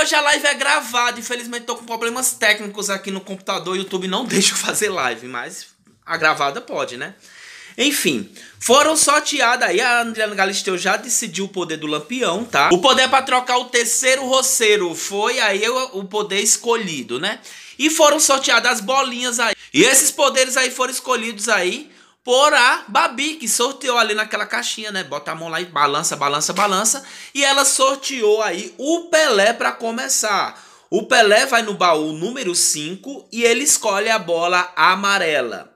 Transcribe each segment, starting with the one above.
Hoje a live é gravada, infelizmente tô com problemas técnicos aqui no computador, o YouTube não deixa eu fazer live, mas a gravada pode, né? Enfim, foram sorteadas aí, a Adriana Galisteu já decidiu o poder do Lampião, tá? O poder é para trocar o terceiro roceiro foi aí o poder escolhido, né? E foram sorteadas as bolinhas aí. E esses poderes aí foram escolhidos aí por a Babi, que sorteou ali naquela caixinha, né? Bota a mão lá e balança, balança, balança. E ela sorteou aí o Pelé para começar. O Pelé vai no baú número 5 e ele escolhe a bola amarela.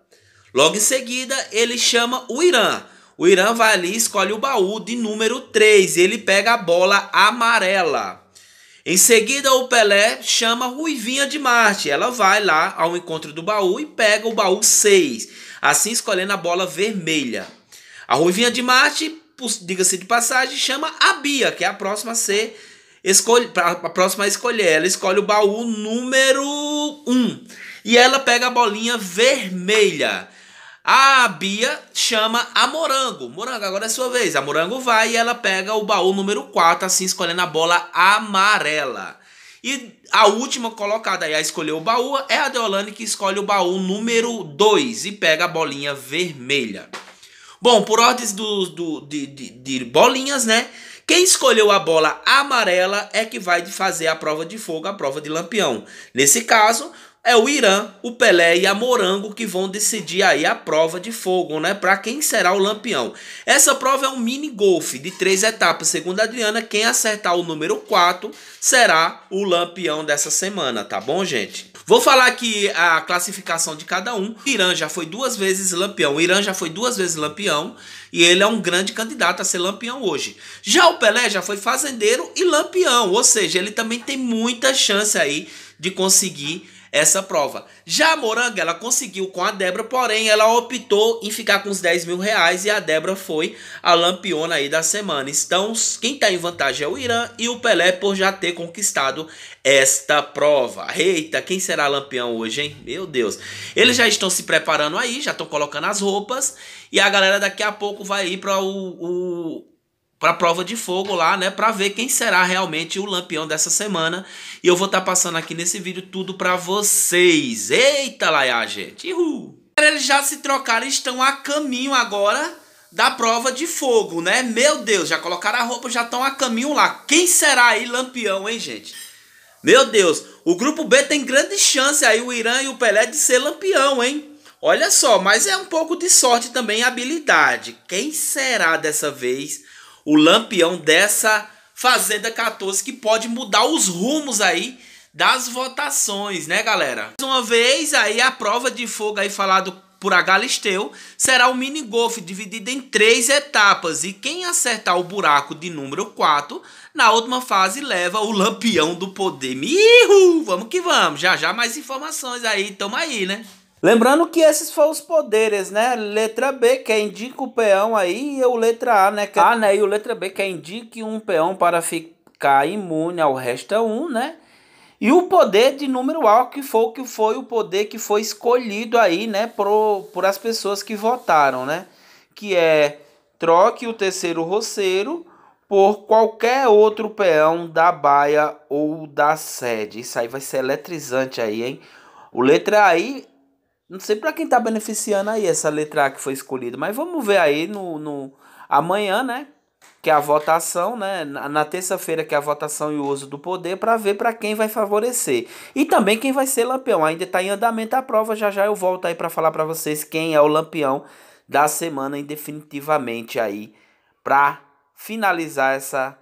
Logo em seguida, ele chama o Irã. O Irã vai ali e escolhe o baú de número 3 e ele pega a bola amarela. Em seguida, o Pelé chama Ruivinha de Marte. Ela vai lá ao encontro do baú e pega o baú 6 assim escolhendo a bola vermelha. A ruivinha de mate, diga-se de passagem, chama a Bia, que é a próxima a ser escolhe, a próxima a escolher. Ela escolhe o baú número 1 um, e ela pega a bolinha vermelha. A Bia chama a Morango. Morango, agora é sua vez. A Morango vai e ela pega o baú número 4, assim escolhendo a bola amarela. E a última colocada aí a escolher o baú é a Deolane que escolhe o baú número 2 e pega a bolinha vermelha. Bom, por ordens do, do de, de, de bolinhas, né? Quem escolheu a bola amarela é que vai fazer a prova de fogo, a prova de lampião. Nesse caso, é o Irã, o Pelé e a Morango que vão decidir aí a prova de fogo, né? Para quem será o lampião. Essa prova é um mini golfe de três etapas. Segundo a Adriana, quem acertar o número 4 será o lampião dessa semana, tá bom, gente? Vou falar aqui a classificação de cada um. O Irã já foi duas vezes lampião. O Irã já foi duas vezes lampião e ele é um grande candidato a ser lampião hoje. Já o Pelé já foi fazendeiro e lampião, ou seja, ele também tem muita chance aí de conseguir essa prova. Já a Moranga, ela conseguiu com a Débora, porém ela optou em ficar com os 10 mil reais e a Débora foi a lampiona aí da semana. Então, quem está em vantagem é o Irã e o Pelé por já ter conquistado esta prova. Eita, quem será lampião hoje, hein? Meu Deus. Eles já estão se preparando aí, já estão colocando as roupas e a galera daqui a pouco vai ir para o, o para a prova de fogo lá, né, para ver quem será realmente o lampião dessa semana. E eu vou estar tá passando aqui nesse vídeo tudo para vocês. Eita laiá, gente. Uhul. Eles já se trocaram, estão a caminho agora da prova de fogo, né? Meu Deus, já colocaram a roupa, já estão a caminho lá. Quem será aí lampião, hein, gente? Meu Deus, o grupo B tem grande chance aí o Irã e o Pelé de ser lampião, hein? Olha só, mas é um pouco de sorte também e habilidade. Quem será dessa vez o lampião dessa Fazenda 14 que pode mudar os rumos aí das votações, né, galera? Mais uma vez aí a prova de fogo aí falado por Galisteu será o mini golfe dividido em três etapas e quem acertar o buraco de número 4 na última fase leva o lampião do poder. Ihu! vamos que vamos. Já já mais informações aí, tamo aí, né? Lembrando que esses foram os poderes, né? Letra B, que é indica o peão aí, e o letra A, né? Que é... A, né? E o letra B, que é indique um peão para ficar imune ao resto é um, né? E o poder de número A, que foi, que foi o poder que foi escolhido aí, né? Por, por as pessoas que votaram, né? Que é troque o terceiro roceiro por qualquer outro peão da baia ou da sede. Isso aí vai ser eletrizante aí, hein? O letra aí não sei para quem está beneficiando aí essa letra A que foi escolhida, mas vamos ver aí no, no amanhã, né? Que é a votação, né? Na, na terça-feira que é a votação e o uso do poder para ver para quem vai favorecer. E também quem vai ser lampião. Ainda está em andamento a prova, já já eu volto aí para falar para vocês quem é o lampião da semana e definitivamente aí para finalizar essa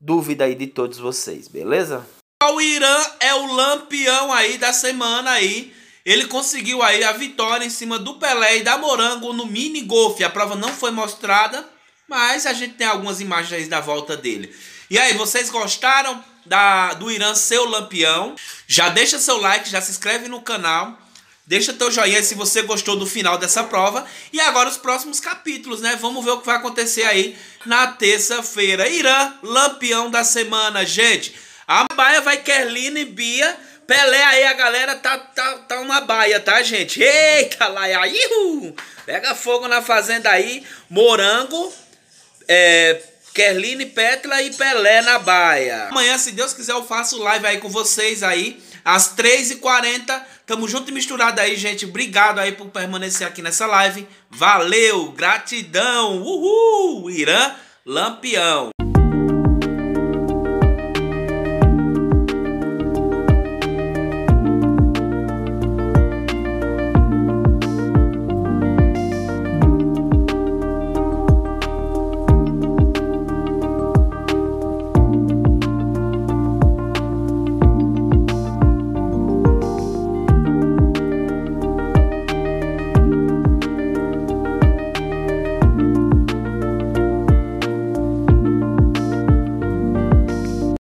dúvida aí de todos vocês, beleza? O Irã é o lampião aí da semana aí ele conseguiu aí a vitória em cima do Pelé e da Morango no mini golf. A prova não foi mostrada, mas a gente tem algumas imagens da volta dele. E aí, vocês gostaram da, do Irã ser o lampião? Já deixa seu like, já se inscreve no canal. Deixa teu joinha se você gostou do final dessa prova. E agora os próximos capítulos, né? Vamos ver o que vai acontecer aí na terça-feira. Irã, lampião da semana, gente. A Baia vai Kerline e Bia Pelé aí, a galera tá, tá, tá uma baia, tá, gente? Eita, laia, ihu! Pega fogo na fazenda aí, morango, é, Kerline Petla e Pelé na baia. Amanhã, se Deus quiser, eu faço live aí com vocês aí, às 3h40. Tamo junto e misturado aí, gente. Obrigado aí por permanecer aqui nessa live. Valeu, gratidão, uhul, Irã Lampião.